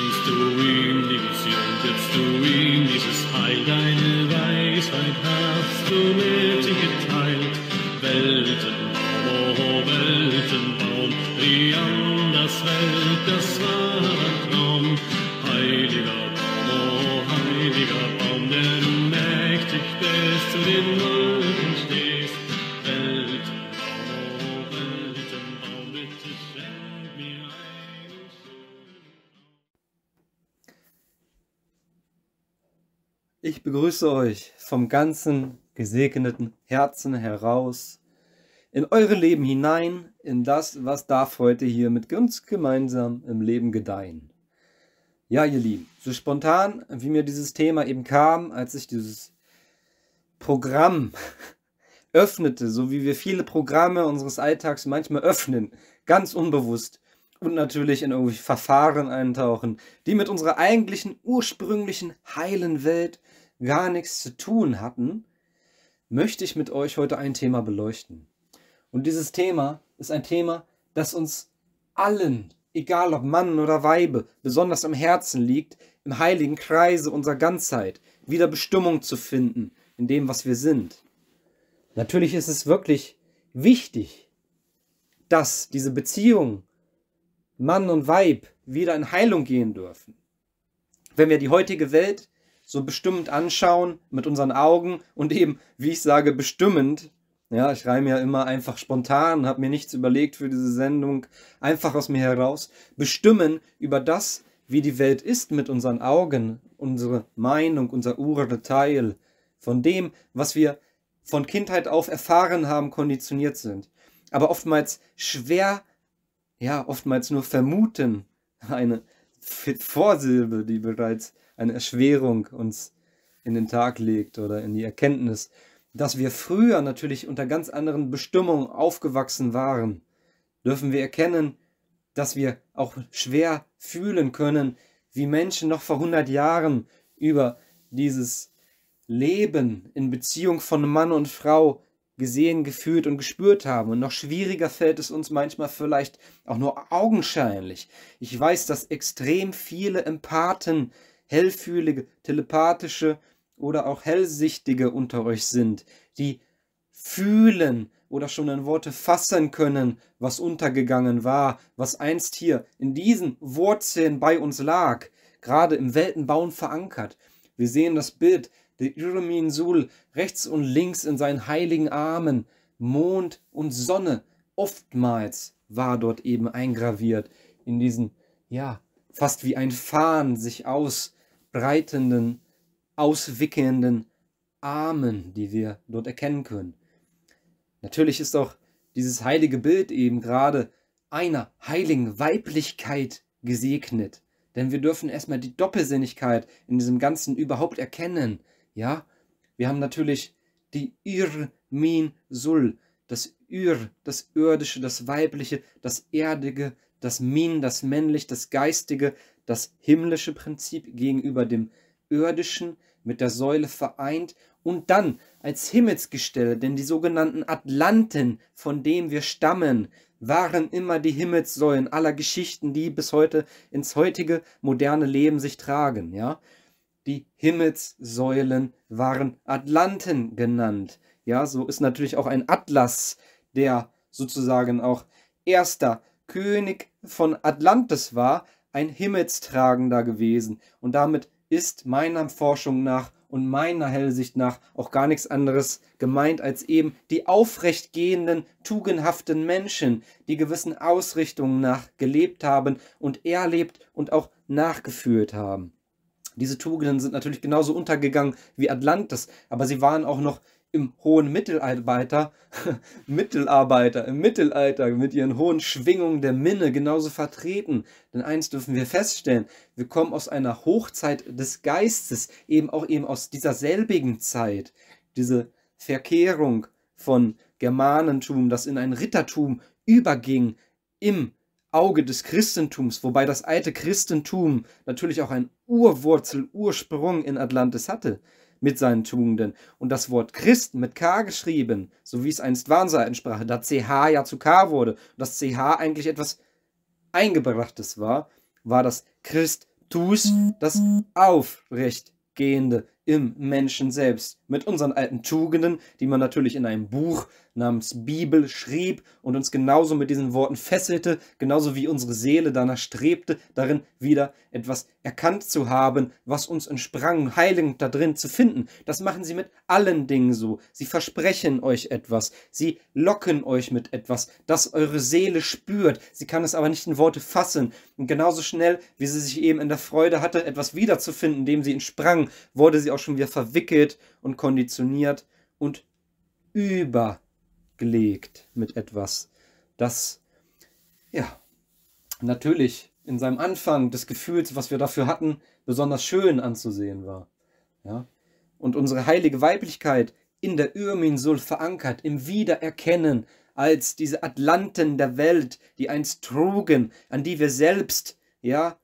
Längst du ihm, liebes Jung, jetzt du ihm dieses Heil, deine Weisheit hast du mit ihm geteilt. Weltenbaum, oh Weltenbaum, wie an das Welt, das begrüße euch vom ganzen gesegneten Herzen heraus in eure Leben hinein, in das, was darf heute hier mit uns gemeinsam im Leben gedeihen. Ja, ihr Lieben, so spontan, wie mir dieses Thema eben kam, als ich dieses Programm öffnete, so wie wir viele Programme unseres Alltags manchmal öffnen, ganz unbewusst und natürlich in irgendwelche Verfahren eintauchen, die mit unserer eigentlichen ursprünglichen heilen Welt gar nichts zu tun hatten, möchte ich mit euch heute ein Thema beleuchten. Und dieses Thema ist ein Thema, das uns allen, egal ob Mann oder Weibe, besonders am Herzen liegt, im heiligen Kreise unserer Ganzheit wieder Bestimmung zu finden in dem, was wir sind. Natürlich ist es wirklich wichtig, dass diese Beziehung Mann und Weib wieder in Heilung gehen dürfen. Wenn wir die heutige Welt so bestimmend anschauen mit unseren Augen und eben, wie ich sage, bestimmend. Ja, ich reime ja immer einfach spontan, habe mir nichts überlegt für diese Sendung, einfach aus mir heraus. Bestimmen über das, wie die Welt ist mit unseren Augen, unsere Meinung, unser Urteil von dem, was wir von Kindheit auf erfahren haben, konditioniert sind. Aber oftmals schwer, ja, oftmals nur vermuten, eine Vorsilbe, die bereits eine Erschwerung uns in den Tag legt oder in die Erkenntnis, dass wir früher natürlich unter ganz anderen Bestimmungen aufgewachsen waren, dürfen wir erkennen, dass wir auch schwer fühlen können, wie Menschen noch vor 100 Jahren über dieses Leben in Beziehung von Mann und Frau gesehen, gefühlt und gespürt haben. Und noch schwieriger fällt es uns manchmal vielleicht auch nur augenscheinlich. Ich weiß, dass extrem viele Empathen hellfühlige, telepathische oder auch hellsichtige unter euch sind, die fühlen oder schon in Worte fassen können, was untergegangen war, was einst hier in diesen Wurzeln bei uns lag, gerade im Weltenbauen verankert. Wir sehen das Bild der Irmin Sul rechts und links in seinen heiligen Armen, Mond und Sonne, oftmals war dort eben eingraviert in diesen, ja, fast wie ein Fahnen sich aus breitenden, auswickelnden Armen, die wir dort erkennen können. Natürlich ist auch dieses heilige Bild eben gerade einer heiligen Weiblichkeit gesegnet. Denn wir dürfen erstmal die Doppelsinnigkeit in diesem Ganzen überhaupt erkennen. Ja, wir haben natürlich die Ir Min Sul, das Ir, das Irdische, das Weibliche, das Erdige, das Min, das Männlich, das Geistige, das himmlische Prinzip gegenüber dem irdischen mit der Säule vereint und dann als Himmelsgestelle, denn die sogenannten Atlanten, von denen wir stammen, waren immer die Himmelssäulen aller Geschichten, die bis heute ins heutige moderne Leben sich tragen, ja? Die Himmelssäulen waren Atlanten genannt. Ja, so ist natürlich auch ein Atlas, der sozusagen auch erster König von Atlantis war, ein Himmelstragender gewesen. Und damit ist meiner Forschung nach und meiner Hellsicht nach auch gar nichts anderes gemeint als eben die aufrechtgehenden, tugendhaften Menschen, die gewissen Ausrichtungen nach gelebt haben und erlebt und auch nachgefühlt haben. Diese Tugenden sind natürlich genauso untergegangen wie Atlantis, aber sie waren auch noch im hohen Mittelalter, Mittelarbeiter, im Mittelalter mit ihren hohen Schwingungen der Minne genauso vertreten. Denn eins dürfen wir feststellen, wir kommen aus einer Hochzeit des Geistes, eben auch eben aus dieser selbigen Zeit. Diese Verkehrung von Germanentum, das in ein Rittertum überging im Auge des Christentums, wobei das alte Christentum natürlich auch einen Urwurzel, Ursprung in Atlantis hatte mit seinen Tugenden. Und das Wort Christ mit K geschrieben, so wie es einst Warnser entsprach, da CH ja zu K wurde, und das CH eigentlich etwas Eingebrachtes war, war das Christus, das Aufrechtgehende im Menschen selbst, mit unseren alten Tugenden, die man natürlich in einem Buch namens Bibel schrieb und uns genauso mit diesen Worten fesselte, genauso wie unsere Seele danach strebte, darin wieder etwas erkannt zu haben, was uns entsprang, Heilung da drin zu finden. Das machen sie mit allen Dingen so. Sie versprechen euch etwas, sie locken euch mit etwas, das eure Seele spürt. Sie kann es aber nicht in Worte fassen. Und genauso schnell, wie sie sich eben in der Freude hatte, etwas wiederzufinden, dem sie entsprang, wurde sie auch schon wieder verwickelt und konditioniert und über gelegt mit etwas, das, ja, natürlich in seinem Anfang des Gefühls, was wir dafür hatten, besonders schön anzusehen war. Ja? Und unsere heilige Weiblichkeit in der Irminsul verankert, im Wiedererkennen als diese Atlanten der Welt, die einst trugen, an die wir selbst, ja,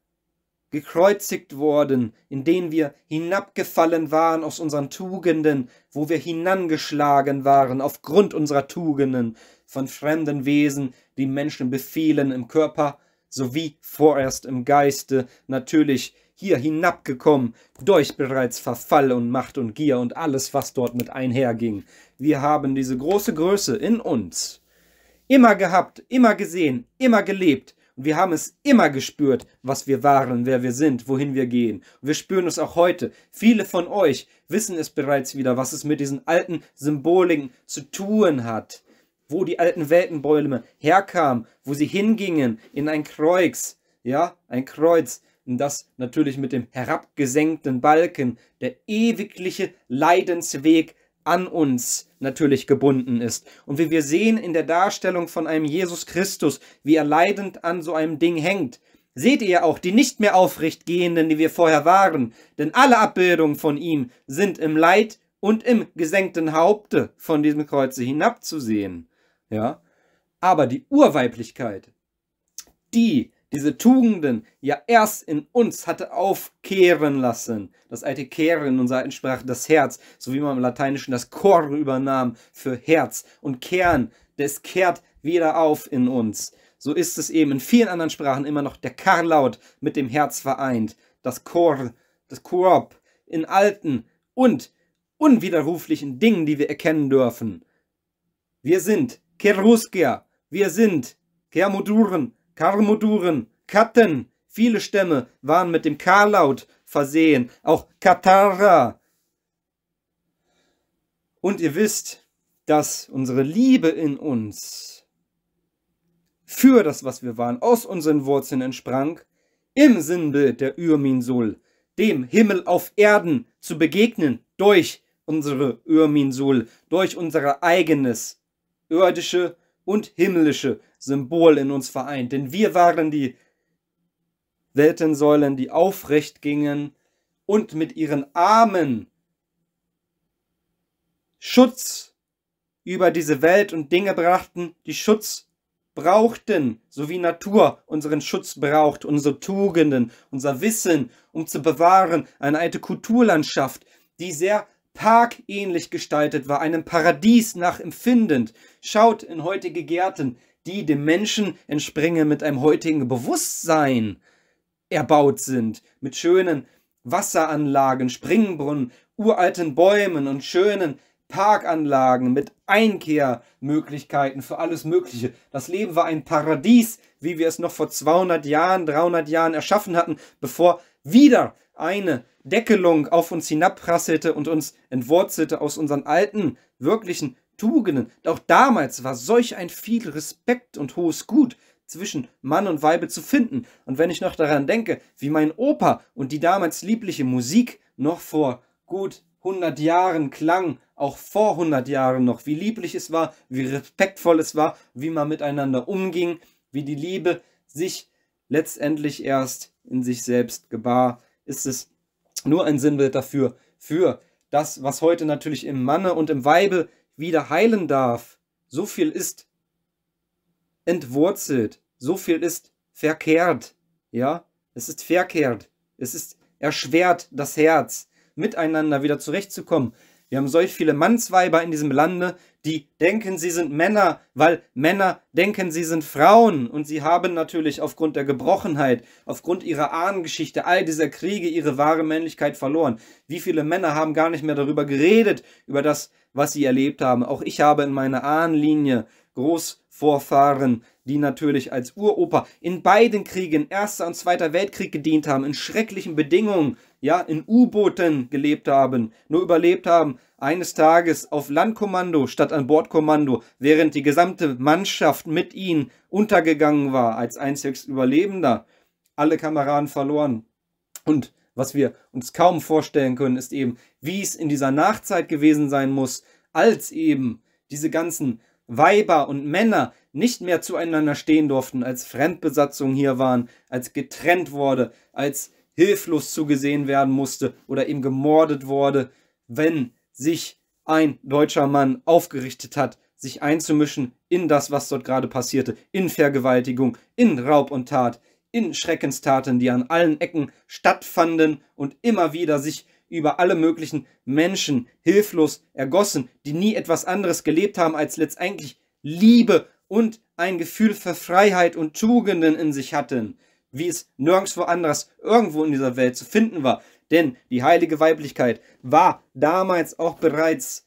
gekreuzigt worden, in denen wir hinabgefallen waren aus unseren Tugenden, wo wir hinangeschlagen waren aufgrund unserer Tugenden von fremden Wesen, die Menschen befehlen im Körper sowie vorerst im Geiste, natürlich hier hinabgekommen durch bereits Verfall und Macht und Gier und alles, was dort mit einherging. Wir haben diese große Größe in uns immer gehabt, immer gesehen, immer gelebt, und wir haben es immer gespürt, was wir waren, wer wir sind, wohin wir gehen. Und wir spüren es auch heute. Viele von euch wissen es bereits wieder, was es mit diesen alten Symboliken zu tun hat. Wo die alten Weltenbäume herkamen, wo sie hingingen, in ein Kreuz. Ja, ein Kreuz. Und das natürlich mit dem herabgesenkten Balken, der ewigliche Leidensweg an uns natürlich gebunden ist. Und wie wir sehen in der Darstellung von einem Jesus Christus, wie er leidend an so einem Ding hängt, seht ihr auch die nicht mehr aufrecht gehenden, die wir vorher waren, denn alle Abbildungen von ihm sind im Leid und im gesenkten Haupte von diesem Kreuze hinabzusehen. Ja? Aber die Urweiblichkeit, die diese Tugenden ja erst in uns hatte aufkehren lassen. Das alte Kehren in unserer alten das Herz, so wie man im Lateinischen das Cor übernahm für Herz und Kern, das kehrt wieder auf in uns. So ist es eben in vielen anderen Sprachen immer noch der Karlaut mit dem Herz vereint. Das Cor, das Korb in alten und unwiderruflichen Dingen, die wir erkennen dürfen. Wir sind Keruskia, wir sind Kermoduren, Karmoduren, Katten, viele Stämme waren mit dem K-Laut versehen, auch Katara. Und ihr wisst, dass unsere Liebe in uns für das, was wir waren, aus unseren Wurzeln entsprang, im Sinnbild der Ürminsul, dem Himmel auf Erden zu begegnen, durch unsere Ürminsul, durch unser eigenes irdische und himmlische Symbol in uns vereint. Denn wir waren die Weltensäulen, die aufrecht gingen und mit ihren Armen Schutz über diese Welt und Dinge brachten, die Schutz brauchten, so wie Natur unseren Schutz braucht, unsere Tugenden, unser Wissen, um zu bewahren, eine alte Kulturlandschaft, die sehr parkähnlich gestaltet war, einem Paradies nach empfindend. Schaut in heutige Gärten, die dem Menschen entspringen mit einem heutigen Bewusstsein erbaut sind, mit schönen Wasseranlagen, Springbrunnen, uralten Bäumen und schönen Parkanlagen mit Einkehrmöglichkeiten für alles Mögliche. Das Leben war ein Paradies, wie wir es noch vor 200 Jahren, 300 Jahren erschaffen hatten, bevor wieder eine Deckelung auf uns hinabprasselte und uns entwurzelte aus unseren alten, wirklichen Tugenden. Auch damals war solch ein viel Respekt und hohes Gut zwischen Mann und Weibe zu finden. Und wenn ich noch daran denke, wie mein Opa und die damals liebliche Musik noch vor gut 100 Jahren klang, auch vor 100 Jahren noch, wie lieblich es war, wie respektvoll es war, wie man miteinander umging, wie die Liebe sich letztendlich erst in sich selbst gebar, ist es nur ein Sinnbild dafür, für das, was heute natürlich im Manne und im Weibe wieder heilen darf, so viel ist entwurzelt, so viel ist verkehrt, ja, es ist verkehrt, es ist erschwert das Herz, miteinander wieder zurechtzukommen. Wir haben solch viele Mannsweiber in diesem Lande, die denken, sie sind Männer, weil Männer denken, sie sind Frauen. Und sie haben natürlich aufgrund der Gebrochenheit, aufgrund ihrer Ahnengeschichte, all dieser Kriege ihre wahre Männlichkeit verloren. Wie viele Männer haben gar nicht mehr darüber geredet, über das, was sie erlebt haben. Auch ich habe in meiner Ahnenlinie Großvorfahren, die natürlich als Uropa in beiden Kriegen, Erster und Zweiter Weltkrieg gedient haben, in schrecklichen Bedingungen, ja, in U-Booten gelebt haben, nur überlebt haben, eines Tages auf Landkommando statt an Bordkommando, während die gesamte Mannschaft mit ihnen untergegangen war als einziges Überlebender, alle Kameraden verloren. Und was wir uns kaum vorstellen können, ist eben, wie es in dieser Nachzeit gewesen sein muss, als eben diese ganzen Weiber und Männer nicht mehr zueinander stehen durften, als Fremdbesatzungen hier waren, als getrennt wurde, als hilflos zugesehen werden musste oder eben gemordet wurde, wenn sich ein deutscher Mann aufgerichtet hat, sich einzumischen in das, was dort gerade passierte, in Vergewaltigung, in Raub und Tat, in Schreckenstaten, die an allen Ecken stattfanden und immer wieder sich über alle möglichen Menschen hilflos ergossen, die nie etwas anderes gelebt haben als letztendlich Liebe und ein Gefühl für Freiheit und Tugenden in sich hatten, wie es nirgendwo anders irgendwo in dieser Welt zu finden war. Denn die heilige Weiblichkeit war damals auch bereits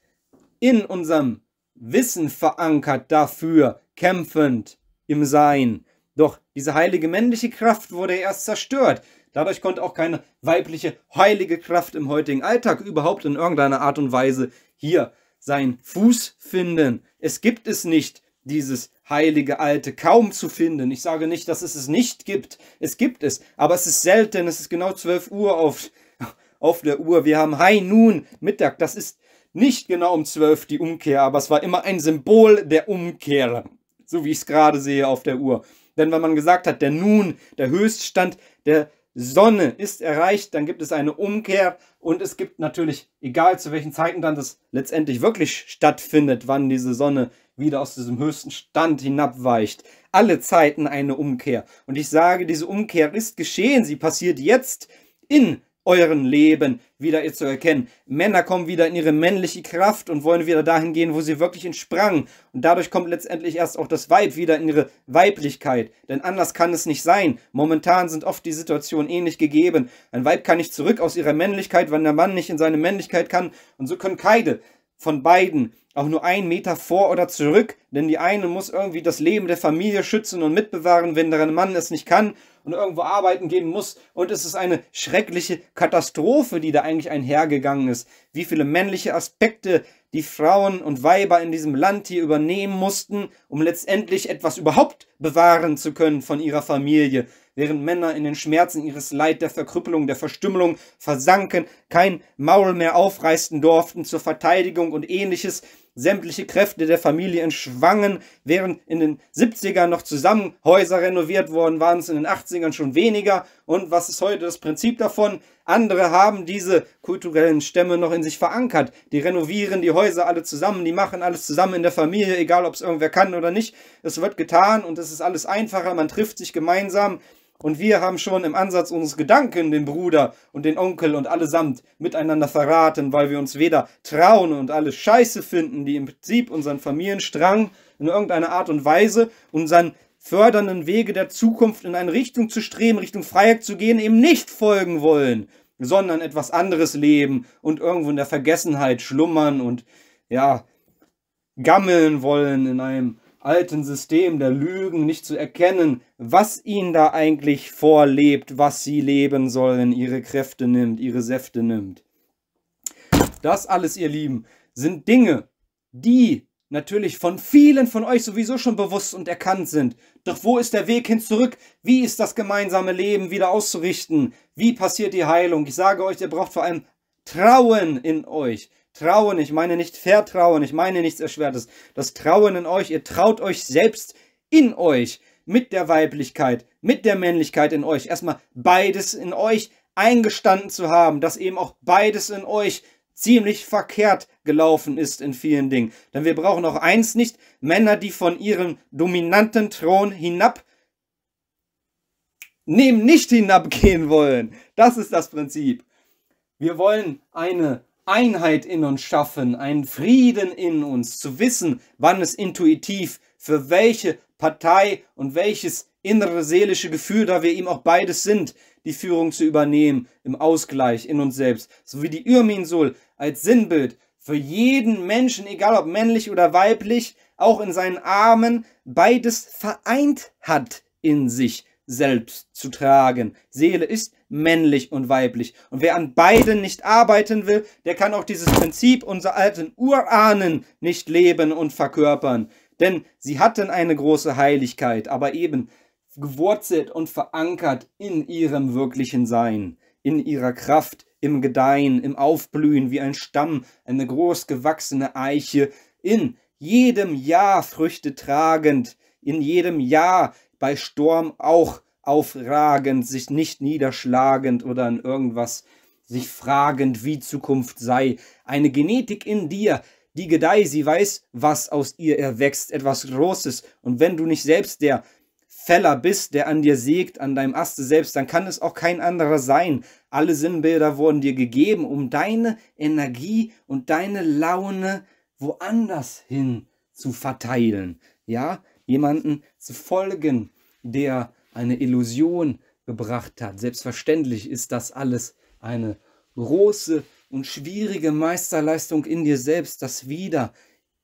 in unserem Wissen verankert dafür, kämpfend im Sein. Doch diese heilige männliche Kraft wurde erst zerstört. Dadurch konnte auch keine weibliche heilige Kraft im heutigen Alltag überhaupt in irgendeiner Art und Weise hier seinen Fuß finden. Es gibt es nicht dieses heilige Alte kaum zu finden. Ich sage nicht, dass es es nicht gibt. Es gibt es, aber es ist selten. Es ist genau 12 Uhr auf, auf der Uhr. Wir haben High Noon, Mittag. Das ist nicht genau um 12 die Umkehr, aber es war immer ein Symbol der Umkehr. So wie ich es gerade sehe auf der Uhr. Denn wenn man gesagt hat, der Nun, der Höchststand der Sonne ist erreicht, dann gibt es eine Umkehr und es gibt natürlich, egal zu welchen Zeiten dann das letztendlich wirklich stattfindet, wann diese Sonne wieder aus diesem höchsten Stand hinabweicht. Alle Zeiten eine Umkehr. Und ich sage, diese Umkehr ist geschehen, sie passiert jetzt in euren Leben wieder ihr zu erkennen. Männer kommen wieder in ihre männliche Kraft und wollen wieder dahin gehen, wo sie wirklich entsprangen. Und dadurch kommt letztendlich erst auch das Weib wieder in ihre Weiblichkeit. Denn anders kann es nicht sein. Momentan sind oft die Situationen ähnlich gegeben. Ein Weib kann nicht zurück aus ihrer Männlichkeit, wenn der Mann nicht in seine Männlichkeit kann. Und so können keine von beiden auch nur einen Meter vor oder zurück, denn die eine muss irgendwie das Leben der Familie schützen und mitbewahren, wenn der Mann es nicht kann und irgendwo arbeiten gehen muss. Und es ist eine schreckliche Katastrophe, die da eigentlich einhergegangen ist. Wie viele männliche Aspekte die Frauen und Weiber in diesem Land hier übernehmen mussten, um letztendlich etwas überhaupt bewahren zu können von ihrer Familie, während Männer in den Schmerzen ihres Leid, der Verkrüppelung, der Verstümmelung versanken, kein Maul mehr aufreißen durften zur Verteidigung und ähnliches Sämtliche Kräfte der Familie entschwangen, während in den 70ern noch zusammen Häuser renoviert worden waren, es in den 80ern schon weniger. Und was ist heute das Prinzip davon? Andere haben diese kulturellen Stämme noch in sich verankert. Die renovieren die Häuser alle zusammen, die machen alles zusammen in der Familie, egal ob es irgendwer kann oder nicht. Es wird getan und es ist alles einfacher, man trifft sich gemeinsam. Und wir haben schon im Ansatz unseres Gedanken den Bruder und den Onkel und allesamt miteinander verraten, weil wir uns weder trauen und alles Scheiße finden, die im Prinzip unseren Familienstrang in irgendeiner Art und Weise, unseren fördernden Wege der Zukunft in eine Richtung zu streben, Richtung Freiheit zu gehen, eben nicht folgen wollen, sondern etwas anderes leben und irgendwo in der Vergessenheit schlummern und ja, gammeln wollen in einem alten System der Lügen nicht zu erkennen, was ihnen da eigentlich vorlebt, was sie leben sollen, ihre Kräfte nimmt, ihre Säfte nimmt. Das alles, ihr Lieben, sind Dinge, die natürlich von vielen von euch sowieso schon bewusst und erkannt sind. Doch wo ist der Weg hin zurück? Wie ist das gemeinsame Leben wieder auszurichten? Wie passiert die Heilung? Ich sage euch, ihr braucht vor allem Trauen in euch. Trauen, ich meine nicht Vertrauen, ich meine nichts Erschwertes. Das Trauen in euch, ihr traut euch selbst in euch, mit der Weiblichkeit, mit der Männlichkeit in euch. Erstmal beides in euch eingestanden zu haben, dass eben auch beides in euch ziemlich verkehrt gelaufen ist in vielen Dingen. Denn wir brauchen auch eins nicht, Männer, die von ihrem dominanten Thron hinab neben nicht hinabgehen wollen. Das ist das Prinzip. Wir wollen eine Einheit in uns schaffen, einen Frieden in uns, zu wissen, wann es intuitiv für welche Partei und welches innere seelische Gefühl, da wir ihm auch beides sind, die Führung zu übernehmen im Ausgleich in uns selbst, sowie die Irminsul als Sinnbild für jeden Menschen, egal ob männlich oder weiblich, auch in seinen Armen beides vereint hat in sich selbst zu tragen. Seele ist männlich und weiblich. Und wer an beiden nicht arbeiten will, der kann auch dieses Prinzip unserer alten Urahnen nicht leben und verkörpern. Denn sie hatten eine große Heiligkeit, aber eben gewurzelt und verankert in ihrem wirklichen Sein, in ihrer Kraft, im Gedeihen, im Aufblühen wie ein Stamm, eine groß gewachsene Eiche, in jedem Jahr Früchte tragend, in jedem Jahr bei Sturm auch aufragend, sich nicht niederschlagend oder an irgendwas sich fragend, wie Zukunft sei. Eine Genetik in dir, die gedeiht, sie weiß, was aus ihr erwächst, etwas Großes. Und wenn du nicht selbst der Feller bist, der an dir sägt, an deinem Aste selbst, dann kann es auch kein anderer sein. Alle Sinnbilder wurden dir gegeben, um deine Energie und deine Laune woanders hin zu verteilen. Ja, jemanden zu folgen, der eine Illusion gebracht hat. Selbstverständlich ist das alles eine große und schwierige Meisterleistung in dir selbst, das wieder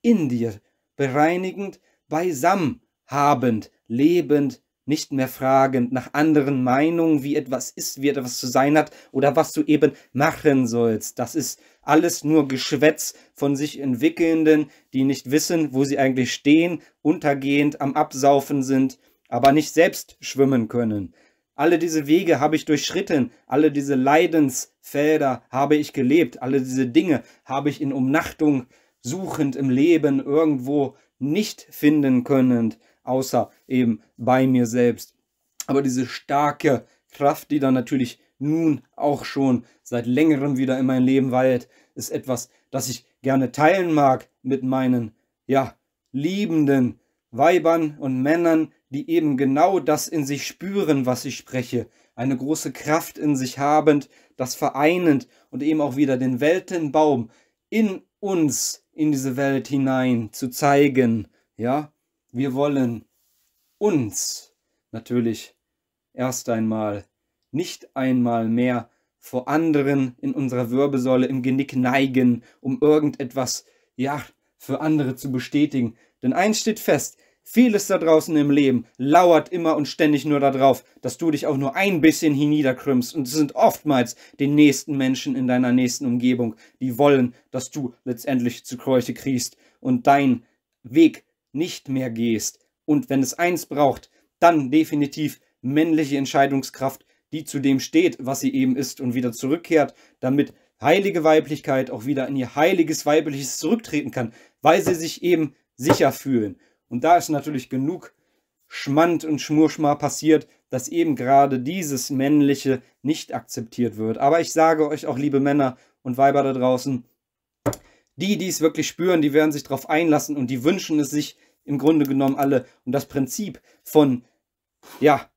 in dir bereinigend, beisammen habend, lebend nicht mehr fragend nach anderen Meinungen, wie etwas ist, wie etwas zu sein hat oder was du eben machen sollst. Das ist alles nur Geschwätz von sich entwickelnden, die nicht wissen, wo sie eigentlich stehen, untergehend am Absaufen sind, aber nicht selbst schwimmen können. Alle diese Wege habe ich durchschritten, alle diese Leidensfelder habe ich gelebt, alle diese Dinge habe ich in Umnachtung suchend im Leben irgendwo nicht finden können außer eben bei mir selbst. Aber diese starke Kraft, die dann natürlich nun auch schon seit längerem wieder in mein Leben weilt, ist etwas, das ich gerne teilen mag mit meinen, ja, liebenden Weibern und Männern, die eben genau das in sich spüren, was ich spreche, eine große Kraft in sich habend, das vereinend und eben auch wieder den Weltenbaum in uns, in diese Welt hinein zu zeigen, ja, wir wollen uns natürlich erst einmal nicht einmal mehr vor anderen in unserer Wirbelsäule im Genick neigen, um irgendetwas, ja, für andere zu bestätigen. Denn eins steht fest, vieles da draußen im Leben lauert immer und ständig nur darauf, dass du dich auch nur ein bisschen hinniederkrümmst. Und es sind oftmals die nächsten Menschen in deiner nächsten Umgebung, die wollen, dass du letztendlich zu Kräuche kriegst und dein Weg nicht mehr gehst. Und wenn es eins braucht, dann definitiv männliche Entscheidungskraft, die zu dem steht, was sie eben ist und wieder zurückkehrt, damit heilige Weiblichkeit auch wieder in ihr heiliges Weibliches zurücktreten kann, weil sie sich eben sicher fühlen. Und da ist natürlich genug Schmand und Schmurschmar passiert, dass eben gerade dieses Männliche nicht akzeptiert wird. Aber ich sage euch auch, liebe Männer und Weiber da draußen, die, die es wirklich spüren, die werden sich darauf einlassen und die wünschen es sich im Grunde genommen alle. Und das Prinzip von, ja,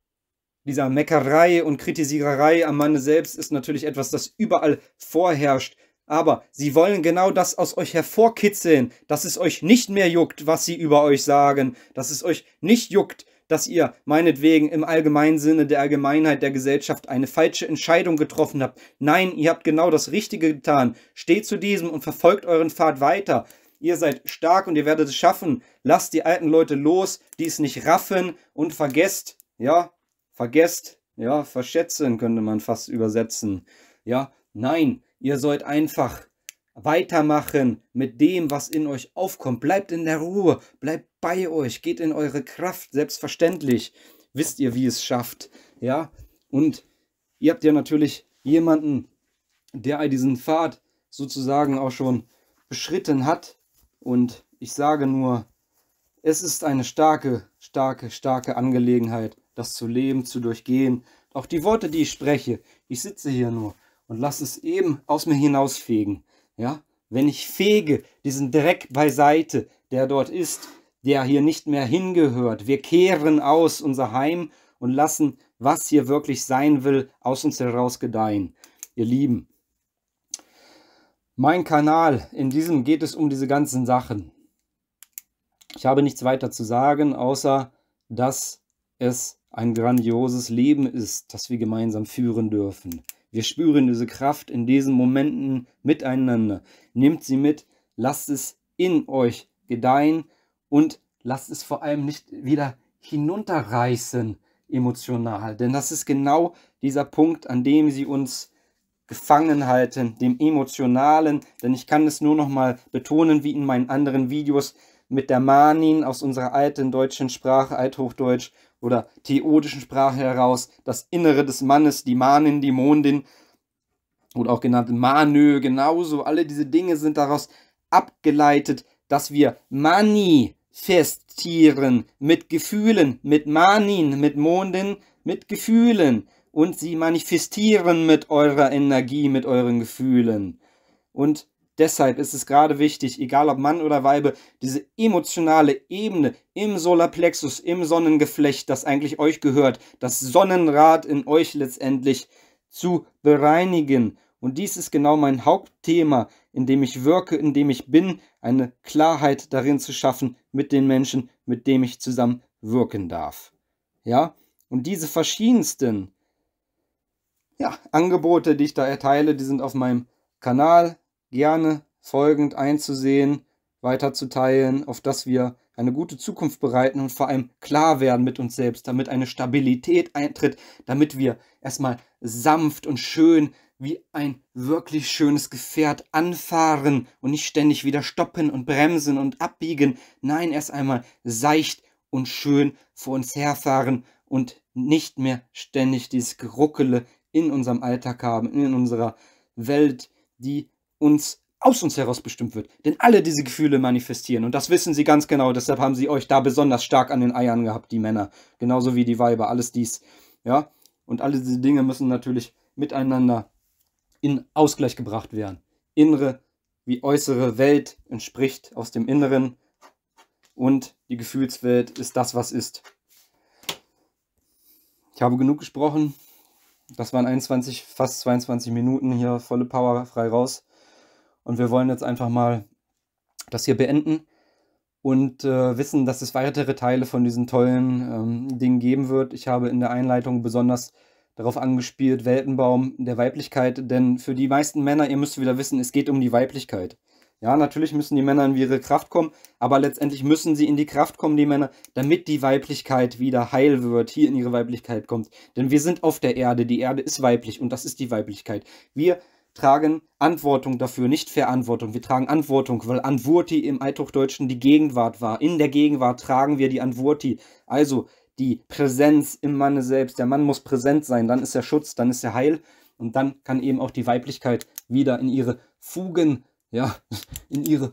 dieser Meckerei und Kritisiererei am Manne selbst ist natürlich etwas, das überall vorherrscht. Aber sie wollen genau das aus euch hervorkitzeln, dass es euch nicht mehr juckt, was sie über euch sagen, dass es euch nicht juckt, dass ihr meinetwegen im allgemeinen Sinne der Allgemeinheit der Gesellschaft eine falsche Entscheidung getroffen habt. Nein, ihr habt genau das Richtige getan. Steht zu diesem und verfolgt euren Pfad weiter. Ihr seid stark und ihr werdet es schaffen. Lasst die alten Leute los, die es nicht raffen und vergesst, ja, vergesst, ja, verschätzen könnte man fast übersetzen. Ja, nein, ihr sollt einfach weitermachen mit dem, was in euch aufkommt. Bleibt in der Ruhe, bleibt bei euch, geht in eure Kraft, selbstverständlich. Wisst ihr, wie es schafft, ja? Und ihr habt ja natürlich jemanden, der all diesen Pfad sozusagen auch schon beschritten hat. Und ich sage nur, es ist eine starke, starke, starke Angelegenheit, das zu leben, zu durchgehen. Auch die Worte, die ich spreche, ich sitze hier nur und lasse es eben aus mir hinausfegen. Ja, wenn ich fege diesen Dreck beiseite, der dort ist, der hier nicht mehr hingehört. Wir kehren aus unser Heim und lassen, was hier wirklich sein will, aus uns heraus gedeihen. Ihr Lieben, mein Kanal, in diesem geht es um diese ganzen Sachen. Ich habe nichts weiter zu sagen, außer dass es ein grandioses Leben ist, das wir gemeinsam führen dürfen. Wir spüren diese Kraft in diesen Momenten miteinander. Nehmt sie mit, lasst es in euch gedeihen und lasst es vor allem nicht wieder hinunterreißen emotional. Denn das ist genau dieser Punkt, an dem sie uns gefangen halten, dem emotionalen. Denn ich kann es nur noch mal betonen, wie in meinen anderen Videos mit der Manin aus unserer alten deutschen Sprache, Althochdeutsch oder theodischen Sprache heraus das Innere des Mannes, die Manin, die Mondin oder auch genannt Manö, genauso. Alle diese Dinge sind daraus abgeleitet, dass wir manifestieren mit Gefühlen, mit Manin, mit Mondin, mit Gefühlen und sie manifestieren mit eurer Energie, mit euren Gefühlen. Und Deshalb ist es gerade wichtig, egal ob Mann oder Weibe, diese emotionale Ebene im Solarplexus, im Sonnengeflecht, das eigentlich euch gehört, das Sonnenrad in euch letztendlich zu bereinigen. Und dies ist genau mein Hauptthema, in dem ich wirke, in dem ich bin, eine Klarheit darin zu schaffen mit den Menschen, mit denen ich zusammen wirken darf. Ja? Und diese verschiedensten ja, Angebote, die ich da erteile, die sind auf meinem Kanal gerne folgend einzusehen, weiterzuteilen, auf dass wir eine gute Zukunft bereiten und vor allem klar werden mit uns selbst, damit eine Stabilität eintritt, damit wir erstmal sanft und schön wie ein wirklich schönes Gefährt anfahren und nicht ständig wieder stoppen und bremsen und abbiegen. Nein, erst einmal seicht und schön vor uns herfahren und nicht mehr ständig dieses Geruckele in unserem Alltag haben, in unserer Welt, die uns aus uns heraus bestimmt wird. Denn alle diese Gefühle manifestieren. Und das wissen sie ganz genau. Deshalb haben sie euch da besonders stark an den Eiern gehabt, die Männer. Genauso wie die Weiber, alles dies. Ja? Und alle diese Dinge müssen natürlich miteinander in Ausgleich gebracht werden. Innere wie äußere Welt entspricht aus dem Inneren. Und die Gefühlswelt ist das, was ist. Ich habe genug gesprochen. Das waren 21, fast 22 Minuten hier, volle Power, frei raus. Und wir wollen jetzt einfach mal das hier beenden und äh, wissen, dass es weitere Teile von diesen tollen ähm, Dingen geben wird. Ich habe in der Einleitung besonders darauf angespielt, Weltenbaum der Weiblichkeit, denn für die meisten Männer, ihr müsst wieder wissen, es geht um die Weiblichkeit. Ja, natürlich müssen die Männer in ihre Kraft kommen, aber letztendlich müssen sie in die Kraft kommen, die Männer, damit die Weiblichkeit wieder heil wird, hier in ihre Weiblichkeit kommt. Denn wir sind auf der Erde, die Erde ist weiblich und das ist die Weiblichkeit. Wir tragen Antwortung dafür, nicht Verantwortung. Wir tragen Antwortung, weil Anwurti im Althochdeutschen die Gegenwart war. In der Gegenwart tragen wir die Anwurti. Also die Präsenz im Manne selbst. Der Mann muss präsent sein, dann ist er Schutz, dann ist er Heil und dann kann eben auch die Weiblichkeit wieder in ihre Fugen, ja, in ihre,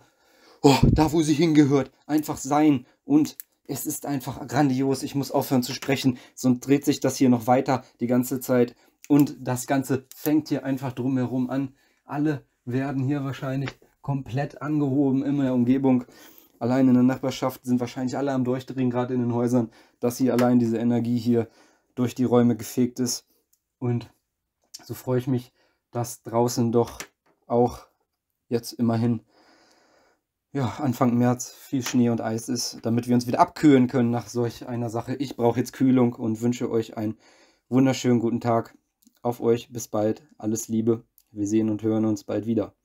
oh, da wo sie hingehört, einfach sein und es ist einfach grandios. Ich muss aufhören zu sprechen, sonst dreht sich das hier noch weiter die ganze Zeit. Und das Ganze fängt hier einfach drumherum an. Alle werden hier wahrscheinlich komplett angehoben in der Umgebung. Allein in der Nachbarschaft sind wahrscheinlich alle am Durchdrehen, gerade in den Häusern, dass hier allein diese Energie hier durch die Räume gefegt ist. Und so freue ich mich, dass draußen doch auch jetzt immerhin ja, Anfang März viel Schnee und Eis ist, damit wir uns wieder abkühlen können nach solch einer Sache. Ich brauche jetzt Kühlung und wünsche euch einen wunderschönen guten Tag auf euch. Bis bald. Alles Liebe. Wir sehen und hören uns bald wieder.